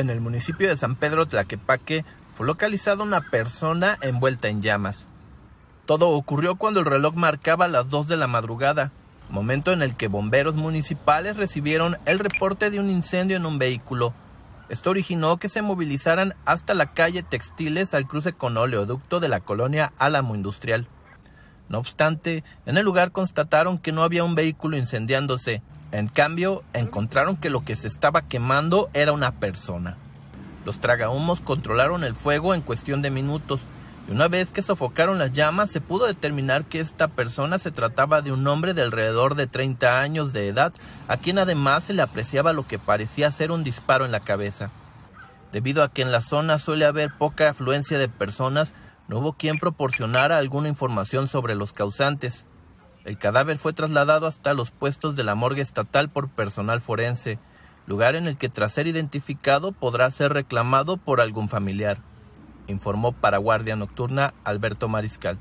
en el municipio de San Pedro Tlaquepaque, fue localizada una persona envuelta en llamas. Todo ocurrió cuando el reloj marcaba las 2 de la madrugada, momento en el que bomberos municipales recibieron el reporte de un incendio en un vehículo. Esto originó que se movilizaran hasta la calle Textiles al cruce con oleoducto de la colonia Álamo Industrial. No obstante, en el lugar constataron que no había un vehículo incendiándose, en cambio, encontraron que lo que se estaba quemando era una persona. Los tragahumos controlaron el fuego en cuestión de minutos y una vez que sofocaron las llamas se pudo determinar que esta persona se trataba de un hombre de alrededor de 30 años de edad, a quien además se le apreciaba lo que parecía ser un disparo en la cabeza. Debido a que en la zona suele haber poca afluencia de personas, no hubo quien proporcionara alguna información sobre los causantes. El cadáver fue trasladado hasta los puestos de la morgue estatal por personal forense, lugar en el que tras ser identificado podrá ser reclamado por algún familiar, informó para Guardia Nocturna Alberto Mariscal.